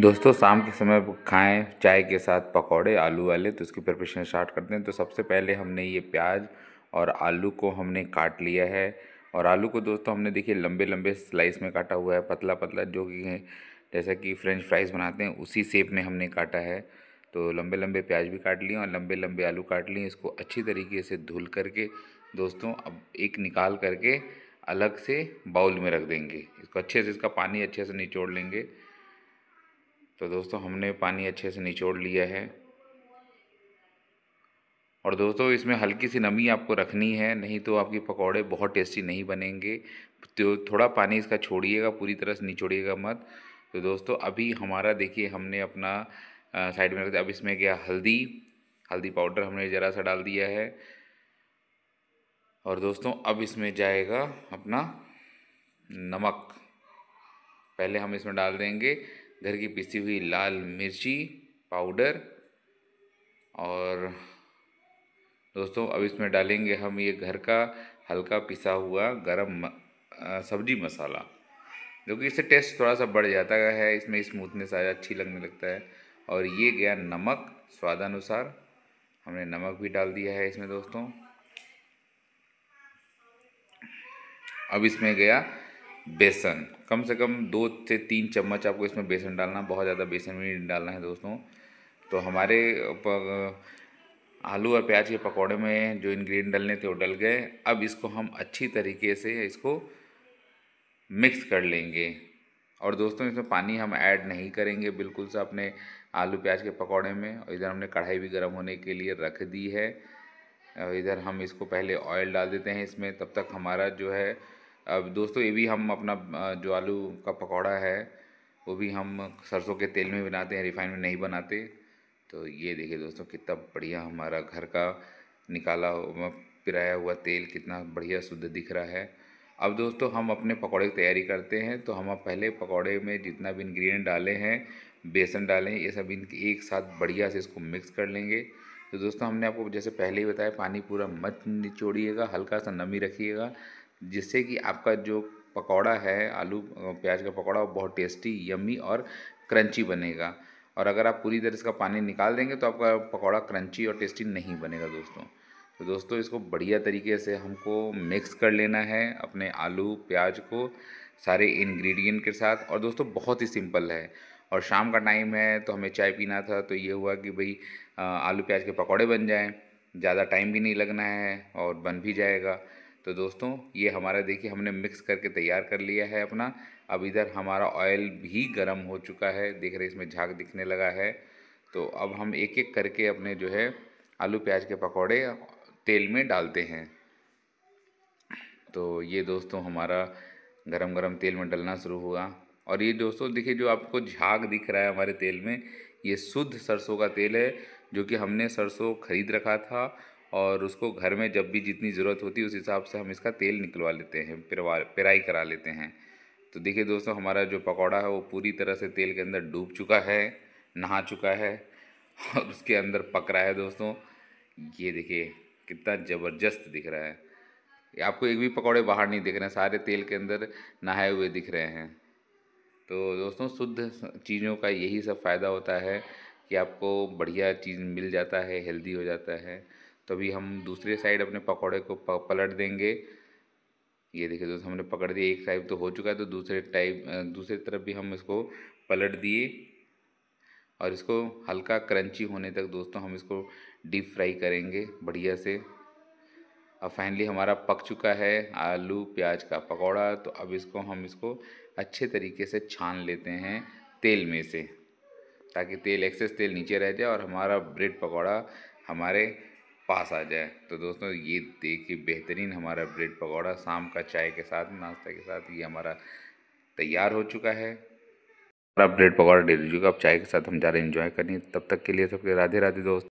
दोस्तों शाम के समय खाएं चाय के साथ पकौड़े आलू वाले तो उसकी प्रिपरेशन स्टार्ट करते हैं तो सबसे पहले हमने ये प्याज और आलू को हमने काट लिया है और आलू को दोस्तों हमने देखिए लंबे लंबे स्लाइस में काटा हुआ है पतला पतला जो कि जैसा कि फ्रेंच फ्राइज़ बनाते हैं उसी शेप में हमने काटा है तो लंबे लंबे प्याज भी काट लिए और लंबे लंबे आलू काट लिए इसको अच्छी तरीके से धुल करके दोस्तों अब एक निकाल करके अलग से बाउल में रख देंगे इसको अच्छे से इसका पानी अच्छे से निचोड़ लेंगे तो दोस्तों हमने पानी अच्छे से निचोड़ लिया है और दोस्तों इसमें हल्की सी नमी आपको रखनी है नहीं तो आपके पकौड़े बहुत टेस्टी नहीं बनेंगे तो थोड़ा पानी इसका छोड़िएगा पूरी तरह से निचोड़िएगा मत तो दोस्तों अभी हमारा देखिए हमने अपना साइड में रख दिया अब इसमें गया हल्दी हल्दी पाउडर हमने ज़रा सा डाल दिया है और दोस्तों अब इसमें जाएगा अपना नमक पहले हम इसमें डाल देंगे घर की पिसी हुई लाल मिर्ची पाउडर और दोस्तों अब इसमें डालेंगे हम ये घर का हल्का पिसा हुआ गरम सब्जी मसाला जो कि इससे टेस्ट थोड़ा सा बढ़ जाता है इसमें स्मूथनेस आया अच्छी लगने लगता है और ये गया नमक स्वादानुसार हमने नमक भी डाल दिया है इसमें दोस्तों अब इसमें गया बेसन कम से कम दो से तीन चम्मच आपको इसमें बेसन डालना बहुत ज़्यादा बेसन भी नहीं डालना है दोस्तों तो हमारे आलू और प्याज के पकौड़े में जो इन्ग्रीडियंट डलने थे वो डल गए अब इसको हम अच्छी तरीके से इसको मिक्स कर लेंगे और दोस्तों इसमें पानी हम ऐड नहीं करेंगे बिल्कुल सा अपने आलू प्याज के पकौड़े में और इधर हमने कढ़ाई भी गर्म होने के लिए रख दी है इधर हम इसको पहले ऑयल डाल देते हैं इसमें तब तक हमारा जो है अब दोस्तों ये भी हम अपना जो आलू का पकौड़ा है वो भी हम सरसों के तेल में बनाते हैं रिफाइन में नहीं बनाते तो ये देखिए दोस्तों कितना बढ़िया हमारा घर का निकाला पिराया हुआ तेल कितना बढ़िया शुद्ध दिख रहा है अब दोस्तों हम अपने पकौड़े की तैयारी करते हैं तो हम पहले पकौड़े में जितना भी इन्ग्रीडियंट डाले हैं बेसन डालें ये सब इन एक साथ बढ़िया से इसको मिक्स कर लेंगे तो दोस्तों हमने आपको जैसे पहले ही बताया पानी पूरा मत निचोड़िएगा हल्का सा नमी रखिएगा जिससे कि आपका जो पकौड़ा है आलू प्याज का पकौड़ा वो बहुत टेस्टी यम्मी और क्रंची बनेगा और अगर आप पूरी तरह इसका पानी निकाल देंगे तो आपका पकौड़ा क्रंची और टेस्टी नहीं बनेगा दोस्तों तो दोस्तों इसको बढ़िया तरीके से हमको मिक्स कर लेना है अपने आलू प्याज को सारे इन्ग्रीडियंट के साथ और दोस्तों बहुत ही सिंपल है और शाम का टाइम है तो हमें चाय पीना था तो ये हुआ कि भाई आलू प्याज के पकौड़े बन जाएँ ज़्यादा टाइम भी नहीं लगना है और बन भी जाएगा तो दोस्तों ये हमारा देखिए हमने मिक्स करके तैयार कर लिया है अपना अब इधर हमारा ऑयल भी गर्म हो चुका है देख रहे इसमें झाग दिखने लगा है तो अब हम एक एक करके अपने जो है आलू प्याज के पकौड़े तेल में डालते हैं तो ये दोस्तों हमारा गरम गरम तेल में डलना शुरू हुआ और ये दोस्तों देखिए जो आपको झाग दिख रहा है हमारे तेल में ये शुद्ध सरसों का तेल है जो कि हमने सरसों खरीद रखा था और उसको घर में जब भी जितनी ज़रूरत होती है उस हिसाब से हम इसका तेल निकलवा लेते हैं पिरवा पिराई करा लेते हैं तो देखिए दोस्तों हमारा जो पकौड़ा है वो पूरी तरह से तेल के अंदर डूब चुका है नहा चुका है और उसके अंदर पक रहा है दोस्तों ये देखिए कितना ज़बरदस्त दिख रहा है आपको एक भी पकौड़े बाहर नहीं दिख रहे हैं सारे तेल के अंदर नहाए हुए दिख रहे हैं तो दोस्तों शुद्ध चीज़ों का यही सब फ़ायदा होता है कि आपको बढ़िया चीज़ मिल जाता है हेल्दी हो जाता है तभी हम दूसरे साइड अपने पकौड़े को पलट देंगे ये देखिए दोस्तों हमने पकड़ दिया एक साइड तो हो चुका है तो दूसरे टाइप दूसरी तरफ भी हम इसको पलट दिए और इसको हल्का क्रंची होने तक दोस्तों हम इसको डीप फ्राई करेंगे बढ़िया से अब फाइनली हमारा पक चुका है आलू प्याज का पकौड़ा तो अब इसको हम इसको अच्छे तरीके से छान लेते हैं तेल में से ताकि तेल एक्सेस तेल नीचे रह जाए और हमारा ब्रेड पकौड़ा हमारे पास आ जाए तो दोस्तों ये देखिए बेहतरीन हमारा ब्रेड पकौड़ा शाम का चाय के साथ नाश्ता के साथ ये हमारा तैयार हो चुका है हमारा ब्रेड पकौड़ा डेली जी अब चाय के साथ हम जा रहे हैं इन्जॉय करनी तब तक के लिए सबके राधे राधे दोस्त